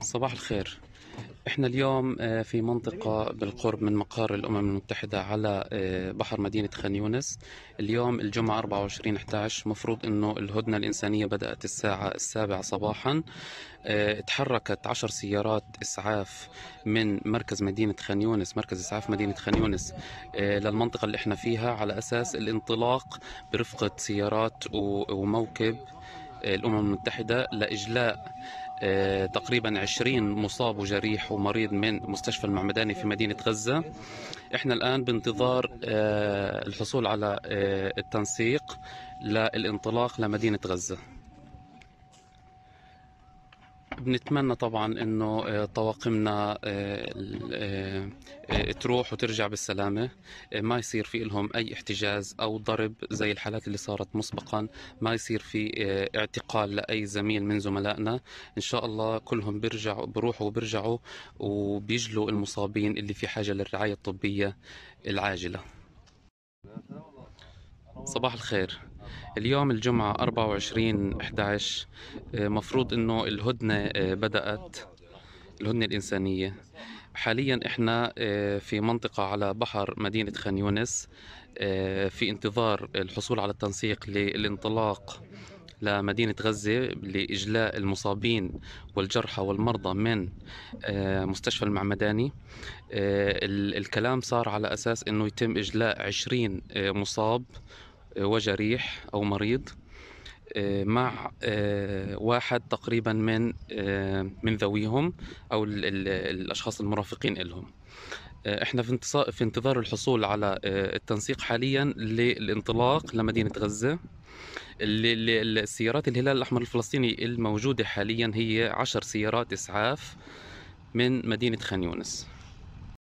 صباح الخير احنا اليوم آه، في منطقة بالقرب من مقر الأمم المتحدة على آه، بحر مدينة خان يونس اليوم الجمعة 24 11 مفروض أنه الهدنة الإنسانية بدأت الساعة السابعة صباحا آه، تحركت عشر سيارات إسعاف من مركز مدينة خان يونس مركز إسعاف مدينة خان يونس للمنطقة اللي احنا فيها على أساس الانطلاق برفقة سيارات وموكب الأمم المتحدة لإجلاء آه، تقريبا 20 مصاب وجريح ومريض من مستشفى المعمداني في مدينة غزة احنا الآن بانتظار آه، الحصول على آه، التنسيق للانطلاق لمدينة غزة بنتمنى طبعا انه آه، طواقمنا آه، آه، تروح وترجع بالسلامه ما يصير في لهم اي احتجاز او ضرب زي الحالات اللي صارت مسبقا ما يصير في اعتقال لاي زميل من زملائنا ان شاء الله كلهم بيرجعوا بروحوا وبيرجعوا وبيجلوا المصابين اللي في حاجه للرعايه الطبيه العاجله صباح الخير اليوم الجمعة 24 11 آه، مفروض انه الهدنة آه، بدأت الهدنة الإنسانية حاليا احنا آه، في منطقة على بحر مدينة خان يونس في انتظار الحصول على التنسيق للانطلاق لمدينة غزة لإجلاء المصابين والجرحى والمرضى من مستشفى المعمداني الكلام صار على أساس أنه يتم إجلاء 20 مصاب وجريح أو مريض آه، مع آه، واحد تقريبا من آه، من ذويهم أو الأشخاص المرافقين لهم احنا في في انتظار الحصول على التنسيق حاليا للانطلاق لمدينه غزه السيارات الهلال الاحمر الفلسطيني الموجوده حاليا هي 10 سيارات اسعاف من مدينه خان يونس